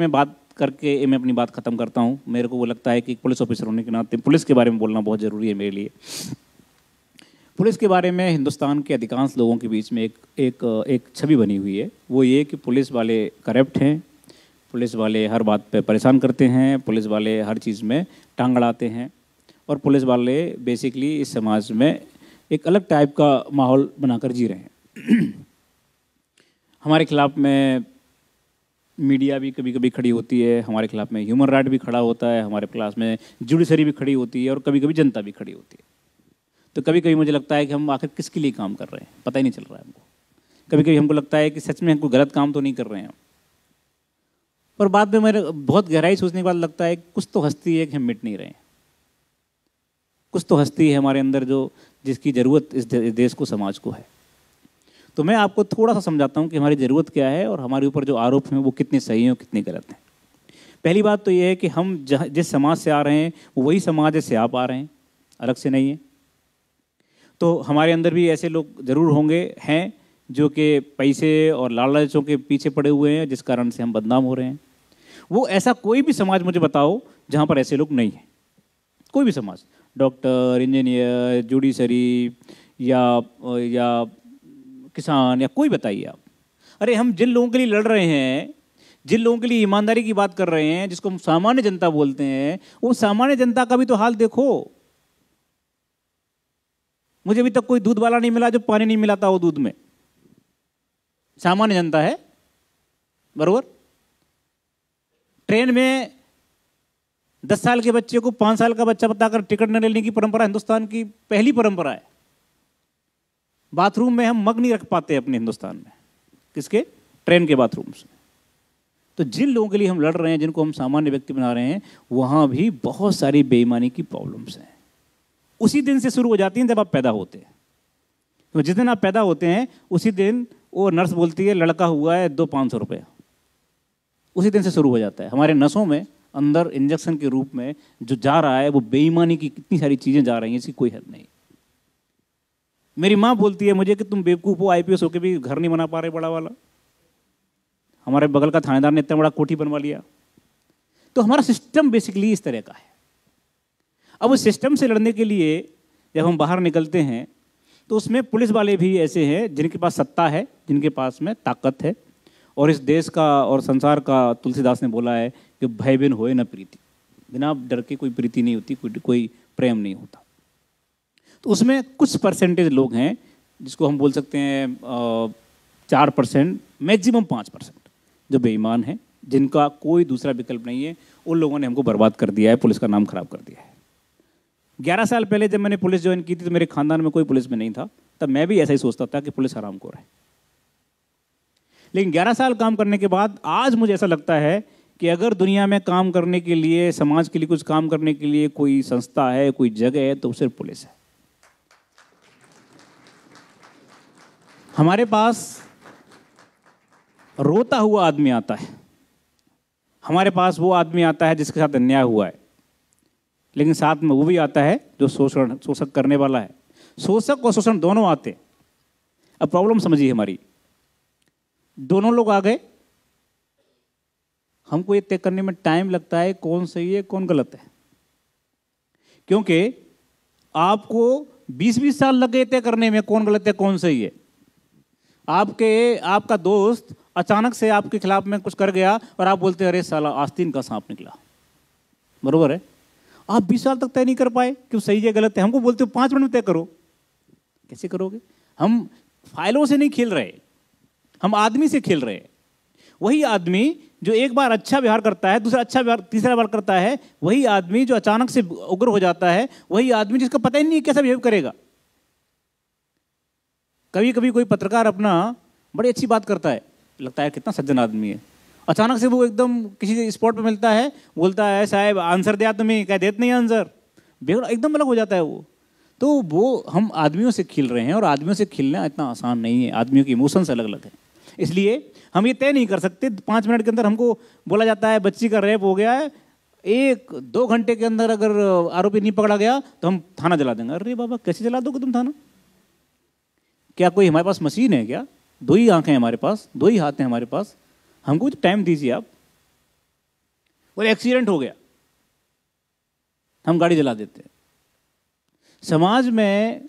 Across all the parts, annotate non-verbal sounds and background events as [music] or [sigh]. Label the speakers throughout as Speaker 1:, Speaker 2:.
Speaker 1: मैं बात करके मैं अपनी बात ख़त्म करता हूँ मेरे को वो लगता है कि पुलिस ऑफिसर होने के नाते पुलिस के बारे में बोलना बहुत ज़रूरी है मेरे लिए पुलिस के बारे में हिंदुस्तान के अधिकांश लोगों के बीच में एक एक एक छवि बनी हुई है वो ये कि पुलिस वाले करप्ट हैं पुलिस वाले हर बात पे परेशान करते हैं पुलिस वाले हर चीज़ में टांग अड़ाते हैं और पुलिस वाले बेसिकली इस समाज में एक अलग टाइप का माहौल बनाकर जी रहे हैं [clears throat] हमारे खिलाफ़ में मीडिया भी कभी कभी खड़ी होती है हमारे खिलाफ में ह्यूमन राइट भी खड़ा होता है हमारे क्लास में जुडिशरी भी खड़ी होती है और कभी कभी जनता भी खड़ी होती है तो कभी कभी मुझे लगता है कि हम आखिर किसके लिए काम कर रहे हैं पता ही नहीं चल रहा है हमको कभी कभी हमको लगता है कि सच में हमको गलत काम तो नहीं कर रहे हैं पर बाद में मेरे बहुत गहराई सोचने के बाद लगता है कुछ तो हस्ती है कि हम मिट नहीं रहे हैं कुछ तो हस्ती है हमारे अंदर जो जिसकी ज़रूरत इस देश को समाज को है तो मैं आपको थोड़ा सा समझाता हूँ कि हमारी ज़रूरत क्या है और हमारे ऊपर जो आरोप हैं वो कितने सही हैं और कितने गलत हैं पहली बात तो ये है कि हम जिस समाज से आ रहे हैं वही समाज से आप आ रहे हैं अलग से नहीं है तो हमारे अंदर भी ऐसे लोग ज़रूर होंगे हैं जो कि पैसे और लालचों के पीछे पड़े हुए हैं जिस कारण से हम बदनाम हो रहे हैं वो ऐसा कोई भी समाज मुझे बताओ जहाँ पर ऐसे लोग नहीं हैं कोई भी समाज डॉक्टर इंजीनियर जुडिशरी या या किसान या कोई बताइए आप अरे हम जिन लोगों के लिए लड़ रहे हैं जिन लोगों के लिए ईमानदारी की बात कर रहे हैं जिसको हम सामान्य जनता बोलते हैं वो सामान्य जनता का भी तो हाल देखो मुझे अभी तक कोई दूध वाला नहीं मिला जो पानी नहीं मिलाता वो दूध में सामान्य जनता है बरबर ट्रेन में दस साल के बच्चे को पाँच साल का बच्चा बताकर टिकट न लेने की परंपरा हिंदुस्तान की पहली परंपरा है बाथरूम में हम मग नहीं रख पाते अपने हिंदुस्तान में किसके ट्रेन के बाथरूम्स तो जिन लोगों के लिए हम लड़ रहे हैं जिनको हम सामान्य व्यक्ति बना रहे हैं वहाँ भी बहुत सारी बेईमानी की प्रॉब्लम्स हैं उसी दिन से शुरू हो जाती हैं जब आप पैदा होते हैं तो जिस दिन आप पैदा होते हैं उसी दिन वो नर्स बोलती है लड़का हुआ है दो पाँच सौ रुपये उसी दिन से शुरू हो जाता है हमारे नसों में अंदर इंजेक्शन के रूप में जो जा रहा है वो बेईमानी की कितनी सारी चीज़ें जा रही हैं इसकी कोई हद नहीं मेरी माँ बोलती है मुझे कि तुम बेवकूफ़ हो आईपीएस होके भी घर नहीं बना पा रहे बड़ा वाला हमारे बगल का थानेदार ने इतना बड़ा कोठी बनवा लिया तो हमारा सिस्टम बेसिकली इस तरह का है अब उस सिस्टम से लड़ने के लिए जब हम बाहर निकलते हैं तो उसमें पुलिस वाले भी ऐसे हैं जिनके पास सत्ता है जिनके पास में ताकत है और इस देश का और संसार का तुलसीदास ने बोला है कि भय बिन होए न प्रीति बिना डर के कोई प्रीति नहीं होती कोई कोई प्रेम नहीं होता तो उसमें कुछ परसेंटेज लोग हैं जिसको हम बोल सकते हैं चार परसेंट मैक्सिमम पाँच परसेंट जो बेईमान हैं जिनका कोई दूसरा विकल्प नहीं है उन लोगों ने हमको बर्बाद कर दिया है पुलिस का नाम खराब कर दिया है ग्यारह साल पहले जब मैंने पुलिस ज्वाइन की थी तो मेरे खानदान में कोई पुलिस में नहीं था तब मैं भी ऐसा ही सोचता था कि पुलिस हराम को है लेकिन 11 साल काम करने के बाद आज मुझे ऐसा लगता है कि अगर दुनिया में काम करने के लिए समाज के लिए कुछ काम करने के लिए कोई संस्था है कोई जगह है तो सिर्फ पुलिस है हमारे पास रोता हुआ आदमी आता है हमारे पास वो आदमी आता है जिसके साथ अन्याय हुआ है लेकिन साथ में वो भी आता है जो शोषण शोषक करने वाला है शोषक और शोषण दोनों आते अब प्रॉब्लम समझिए हमारी दोनों लोग आ गए हमको ये तय करने में टाइम लगता है कौन सही है कौन गलत है क्योंकि आपको 20-20 साल लग गए तय करने में कौन गलत है कौन सही है आपके आपका दोस्त अचानक से आपके खिलाफ में कुछ कर गया और आप बोलते अरे साला आस्तीन का सांप निकला बरोबर है आप बीस साल तक तय नहीं कर पाए कि सही है गलत है हमको बोलते हो पाँच मिनट में तय करो कैसे करोगे हम फाइलों से नहीं खेल रहे हम आदमी से खेल रहे हैं वही आदमी जो एक बार अच्छा व्यवहार करता है दूसरा अच्छा व्यवहार तीसरा बार करता है वही आदमी जो अचानक से उग्र हो जाता है वही आदमी जिसका पता ही नहीं कैसा बिहेव करेगा कभी कभी कोई पत्रकार अपना बड़ी अच्छी बात करता है लगता है कितना सज्जन आदमी है अचानक से वो एकदम किसी स्पॉट पर मिलता है बोलता है साहब आंसर दिया तुम्हें क्या देते नहीं आंसर बेगड़ एकदम अलग हो जाता है वो तो वो हम आदमियों से खेल रहे हैं और आदमियों से खेलना इतना आसान नहीं है आदमियों के इमोशंस अलग अलग हैं इसलिए हम ये तय नहीं कर सकते पाँच मिनट के अंदर हमको बोला जाता है बच्ची का रेप हो गया है एक दो घंटे के अंदर अगर आरोपी नहीं पकड़ा गया तो हम थाना जला देंगे अरे बाबा कैसे जला दोगे तुम थाना क्या कोई हमारे पास मशीन है क्या दो ही आंखें हमारे पास दो ही हाथ हैं हमारे पास हमको कुछ टाइम दीजिए आप और एक्सीडेंट हो गया हम गाड़ी जला देते हैं समाज में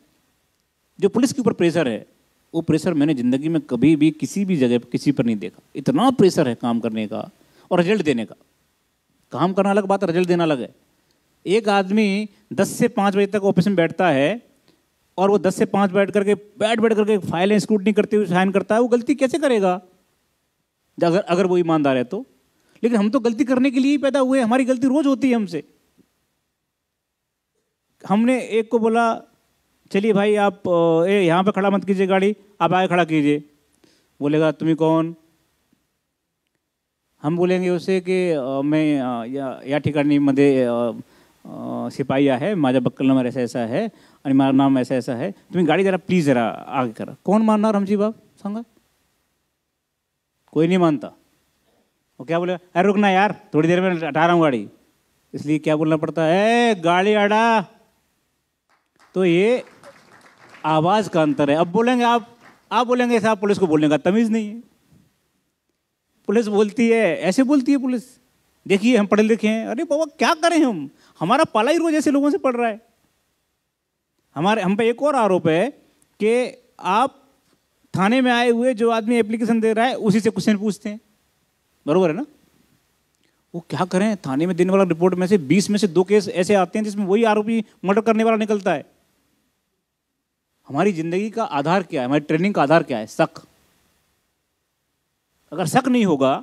Speaker 1: जो पुलिस के ऊपर प्रेशर है वो प्रेशर मैंने ज़िंदगी में कभी भी किसी भी जगह पर किसी पर नहीं देखा इतना प्रेशर है काम करने का और रिजल्ट देने का काम करना अलग बात रिजल्ट देना अलग है एक आदमी 10 से 5 बजे तक ऑफिस में बैठता है और वो दस से पाँच बैठ करके बैठ बैठ करके फाइलें स्क्रूटनी करते हुए साइन करता है वो गलती कैसे करेगा अगर अगर वो ईमानदार है तो लेकिन हम तो गलती करने के लिए ही पैदा हुए हमारी गलती रोज होती है हमसे हमने एक को बोला चलिए भाई आप ए यहाँ पे खड़ा मत कीजिए गाड़ी आप आगे खड़ा कीजिए बोलेगा तुम्हें कौन हम बोलेंगे उसे कि मैं या या मधे सिपाहिया है माजा बक्कल नंबर ऐसा ऐसा है अरे मारा नाम ऐसा ऐसा है तुम्हें गाडी जरा प्लीज जरा आगे करा कौन मानना रामजी बाब संगा कोई नहीं मानता वो क्या बोले अरे रुकना यार थोड़ी देर में हटा रहा हूँ गाड़ी इसलिए क्या बोलना पड़ता है गाड़ी अड़ा तो ये आवाज़ का अंतर है अब बोलेंगे आप आप बोलेंगे ऐसा आप पुलिस को बोलने का तमीज़ नहीं है पुलिस बोलती है ऐसे बोलती है पुलिस देखिए हम पढ़े लिखे हैं अरे बाबा क्या करें हम हमारा पाला ही रोज ऐसे लोगों से पढ़ रहा है हमारे हम पे एक और आरोप है कि आप थाने में आए हुए जो आदमी एप्लीकेशन दे रहा है उसी से क्वेश्चन पूछते हैं बरोबर है ना वो क्या करें थाने में देने वाला रिपोर्ट में से बीस में से दो केस ऐसे आते हैं जिसमें वही आरोपी मर्डर करने वाला निकलता है हमारी जिंदगी का आधार क्या है हमारी ट्रेनिंग का आधार क्या है शक अगर शक नहीं होगा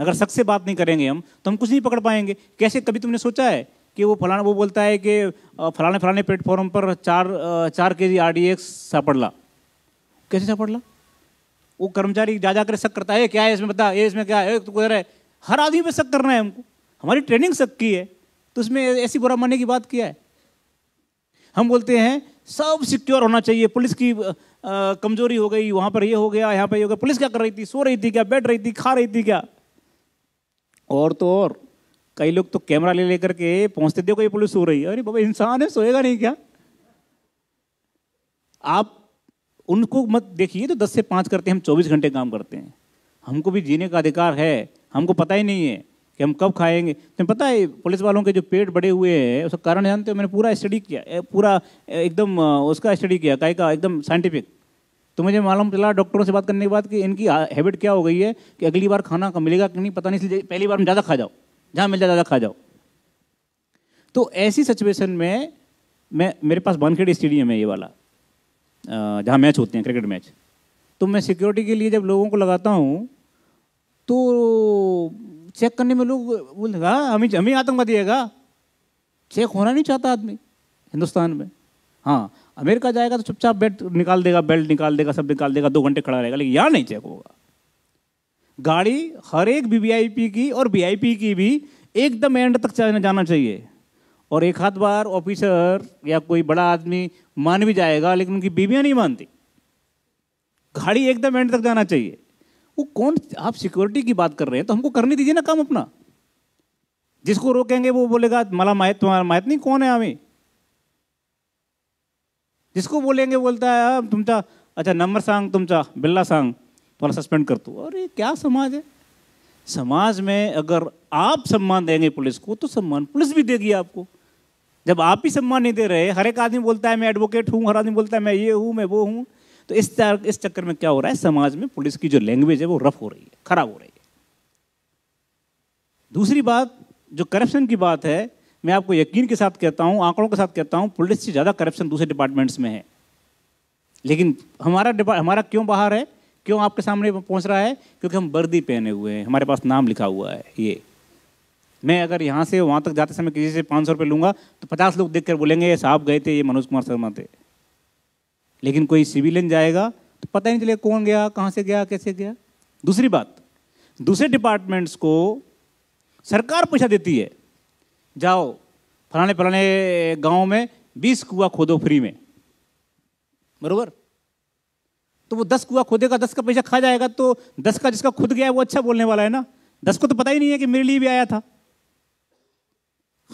Speaker 1: अगर शक से बात नहीं करेंगे हम तो हम कुछ नहीं पकड़ पाएंगे कैसे कभी तुमने सोचा है कि वो फलाना वो बोलता है कि फलाने फलाने प्लेटफॉर्म पर चार चार के जी आर डी एक्स सापड़ला कैसे सापड़ला वो कर्मचारी जा जाकर शक करता है क्या है इसमें बता ये इसमें क्या है तो कुछ है हर आदमी पे शक करना है हमको हमारी ट्रेनिंग शक की है तो उसमें ऐसी बुरा मानने की बात किया है हम बोलते हैं सब सिक्योर होना चाहिए पुलिस की कमजोरी हो गई वहाँ पर ये हो गया यहाँ पर ये हो गया पुलिस क्या कर रही थी सो रही थी क्या बैठ रही थी खा रही थी क्या और तो और कई लोग तो कैमरा ले लेकर के पहुंचते देखो ये पुलिस सो रही है अरे बाबा इंसान है सोएगा नहीं क्या आप उनको मत देखिए तो दस से पाँच करते हैं हम चौबीस घंटे काम करते हैं हमको भी जीने का अधिकार है हमको पता ही नहीं है कि हम कब खाएंगे तुम्हें पता है पुलिस वालों के जो पेट बड़े हुए हैं उसका कारण जानते हो मैंने पूरा स्टडी किया पूरा एकदम उसका स्टडी किया काय का एकदम साइंटिफिक तो मुझे मालूम चला डॉक्टरों से बात करने के बाद कि इनकी हैबिट क्या हो गई है कि अगली बार खाना मिलेगा कि नहीं पता नहीं इसलिए पहली बार हम ज़्यादा खा जाओ जहाँ मिल जाए खा जाओ तो ऐसी सिचुएशन में मैं मेरे पास बनखेड़ी स्टेडियम है ये वाला जहाँ मैच होते हैं क्रिकेट मैच तो मैं सिक्योरिटी के लिए जब लोगों को लगाता हूँ तो चेक करने में लोग बोलेगा हाँ हम ही आतंकवादी चेक हाँ। होना नहीं चाहता आदमी हिंदुस्तान में हाँ अमेरिका जाएगा तो चुपचाप बेल्ट निकाल देगा बेल्ट निकाल देगा सब निकाल देगा दो घंटे खड़ा रहेगा लेकिन यहाँ नहीं चेक होगा गाड़ी हर एक वी की और वी की भी एकदम एंड तक जाना चाहिए और एक हाथ बार ऑफिसर या कोई बड़ा आदमी मान भी जाएगा लेकिन उनकी बीवियाँ नहीं मानती गाड़ी एकदम एंड तक जाना चाहिए वो कौन आप सिक्योरिटी की बात कर रहे हैं तो हमको करने दीजिए ना काम अपना जिसको रोकेंगे वो बोलेगा माला मायत तुम्हारा मायत नहीं कौन है हमें जिसको बोलेंगे बोलता है हाँ, तुमचा अच्छा नंबर सांग तुमचा बिल्ला सांग तुम्हारा सस्पेंड कर दो और ये क्या समाज है समाज में अगर आप सम्मान देंगे पुलिस को तो सम्मान पुलिस भी देगी आपको जब आप ही सम्मान नहीं दे रहे हर एक आदमी बोलता है मैं एडवोकेट हूँ हर आदमी बोलता है मैं ये हूँ मैं वो हूँ तो इस इस चक्कर में क्या हो रहा है समाज में पुलिस की जो लैंग्वेज है वो रफ हो रही है खराब हो रही है दूसरी बात जो करप्शन की बात है मैं आपको यकीन के साथ कहता हूँ आंकड़ों के साथ कहता हूँ पुलिस से ज़्यादा करप्शन दूसरे डिपार्टमेंट्स में है लेकिन हमारा हमारा क्यों बाहर है क्यों आपके सामने पहुंच रहा है क्योंकि हम वर्दी पहने हुए हैं हमारे पास नाम लिखा हुआ है ये मैं अगर यहाँ से वहाँ तक जाते समय किसी से पाँच सौ रुपये लूँगा तो पचास लोग देख कर बोलेंगे ये साहब गए थे ये मनोज कुमार शर्मा थे लेकिन कोई सिविलियन जाएगा तो पता ही नहीं चलेगा कौन गया कहाँ से गया कैसे गया दूसरी बात दूसरे डिपार्टमेंट्स को सरकार पैसा देती है जाओ फलाने फलाने गाँव में बीस कुआ खोदो फ्री में बरोबर तो वो दस कुआ खोदेगा दस का पैसा खा जाएगा तो दस का जिसका खुद गया वो अच्छा बोलने वाला है ना दस को तो पता ही नहीं है कि मेरे लिए भी आया था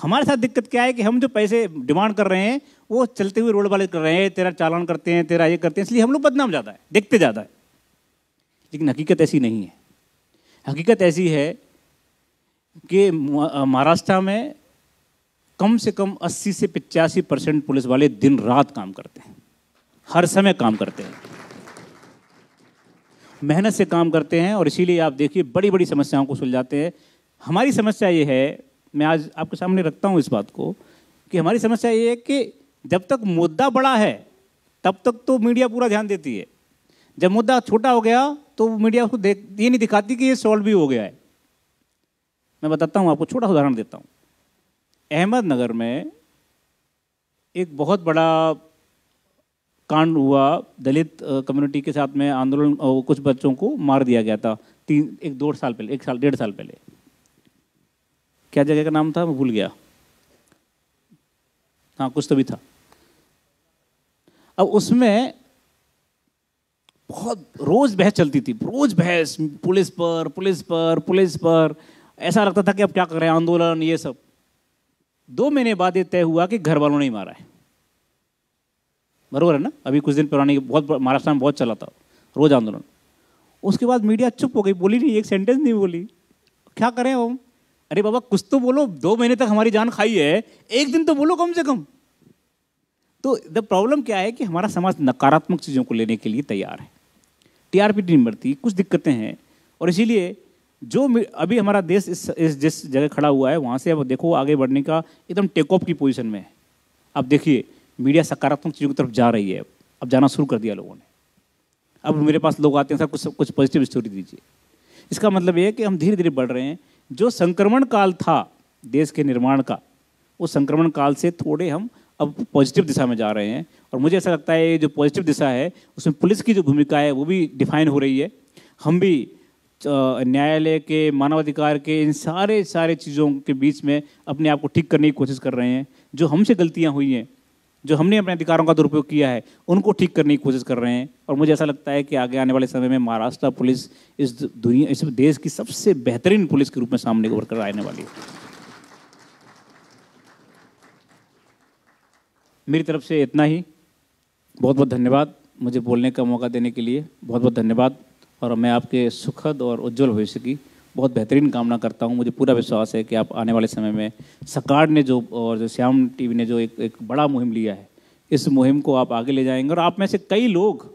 Speaker 1: हमारे साथ दिक्कत क्या है कि हम जो पैसे डिमांड कर रहे हैं वो चलते हुए रोड वाले कर रहे हैं तेरा चालान करते हैं तेरा ये करते हैं इसलिए हम लोग बदनाम ज़्यादा है देखते ज़्यादा है लेकिन हकीकत ऐसी नहीं है हकीकत ऐसी है कि महाराष्ट्र में कम से कम 80 से पचासी परसेंट पुलिस वाले दिन रात काम करते हैं हर समय काम करते हैं मेहनत से काम करते हैं और इसीलिए आप देखिए बड़ी बड़ी समस्याओं को सुलझाते हैं हमारी समस्या ये है मैं आज आपके सामने रखता हूँ इस बात को कि हमारी समस्या ये है कि जब तक मुद्दा बड़ा है तब तक तो मीडिया पूरा ध्यान देती है जब मुद्दा छोटा हो गया तो मीडिया उसको देख ये नहीं दिखाती कि ये सॉल्व भी हो गया है मैं बताता हूँ आपको छोटा उदाहरण देता हूँ अहमदनगर में एक बहुत बड़ा कांड हुआ दलित कम्युनिटी के साथ में आंदोलन कुछ बच्चों को मार दिया गया था तीन एक दो साल पहले एक साल डेढ़ साल पहले क्या जगह का नाम था मैं भूल गया हाँ कुछ तो भी था अब उसमें बहुत रोज बहस चलती थी रोज बहस पुलिस पर पुलिस पर पुलिस पर ऐसा लगता था कि अब क्या कर रहे हैं आंदोलन ये सब दो महीने बाद ये तय हुआ कि घर वालों ने मारा है बरबर है ना अभी कुछ दिन पुरानी बहुत महाराष्ट्र में बहुत चला था रोज आंदोलन उसके बाद मीडिया चुप हो गई बोली नहीं एक सेंटेंस नहीं बोली क्या करें हम अरे बाबा कुछ तो बोलो दो महीने तक हमारी जान खाई है एक दिन तो बोलो कम से कम तो द प्रॉब्लम क्या है कि हमारा समाज नकारात्मक चीज़ों को लेने के लिए तैयार है टीआरपी नहीं बढ़ती कुछ दिक्कतें हैं और इसीलिए जो अभी हमारा देश इस, इस जिस जगह खड़ा हुआ है वहाँ से अब देखो आगे बढ़ने का एकदम टेक ऑफ की पोजीशन में है आप देखिए मीडिया सकारात्मक चीज़ों की तरफ जा रही है अब जाना शुरू कर दिया लोगों ने अब मेरे पास लोग आते हैं सर कुछ कुछ पॉजिटिव स्टोरी दीजिए इसका मतलब ये है कि हम धीरे धीरे बढ़ रहे हैं जो संक्रमण काल था देश के निर्माण का उस संक्रमण काल से थोड़े हम अब पॉजिटिव दिशा में जा रहे हैं और मुझे ऐसा लगता है जो पॉजिटिव दिशा है उसमें पुलिस की जो भूमिका है वो भी डिफाइन हो रही है हम भी न्यायालय के मानवाधिकार के इन सारे सारे चीज़ों के बीच में अपने आप को ठीक करने की कोशिश कर रहे हैं जो हमसे गलतियाँ हुई हैं जो हमने अपने अधिकारों का दुरुपयोग किया है उनको ठीक करने की कोशिश कर रहे हैं और मुझे ऐसा लगता है कि आगे आने वाले समय में महाराष्ट्र पुलिस इस दुनिया इस देश की सबसे बेहतरीन पुलिस के रूप में सामने उभर कर आने वाली है मेरी तरफ से इतना ही बहुत बहुत धन्यवाद मुझे बोलने का मौका देने के लिए बहुत बहुत धन्यवाद और मैं आपके सुखद और उज्जवल भविष्य की बहुत बेहतरीन कामना करता हूँ मुझे पूरा विश्वास है कि आप आने वाले समय में सरकार ने जो और जो श्याम टीवी ने जो एक एक बड़ा मुहिम लिया है इस मुहिम को आप आगे ले जाएंगे और आप में से कई लोग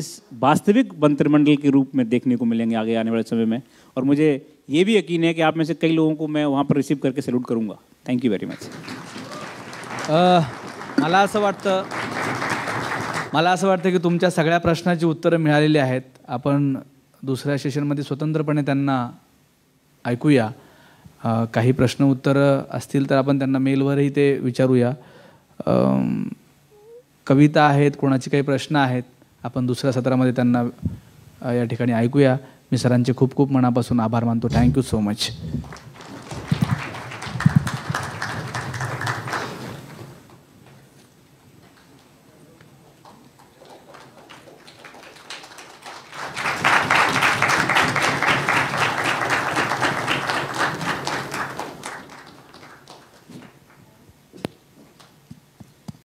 Speaker 1: इस वास्तविक मंत्रिमंडल के रूप में देखने को मिलेंगे आगे आने वाले समय में और मुझे ये भी यकीन है कि आप में से कई लोगों को मैं वहाँ पर रिसीव करके सैल्यूट करूँगा थैंक यू वेरी मच मला असं वाटतं मला असं वाटतं की तुमच्या सगळ्या प्रश्नाची उत्तरं मिळालेली आहेत आपण दुसऱ्या सेशनमध्ये स्वतंत्रपणे त्यांना ऐकूया काही प्रश्न उत्तरं असतील तर आपण त्यांना मेलवरही ते विचारूया कविता आहेत कोणाचे काही प्रश्न आहेत आपण दुसऱ्या सत्रामध्ये त्यांना या ठिकाणी ऐकूया मी सरांचे खूप खूप मनापासून आभार मानतो थँक्यू सो मच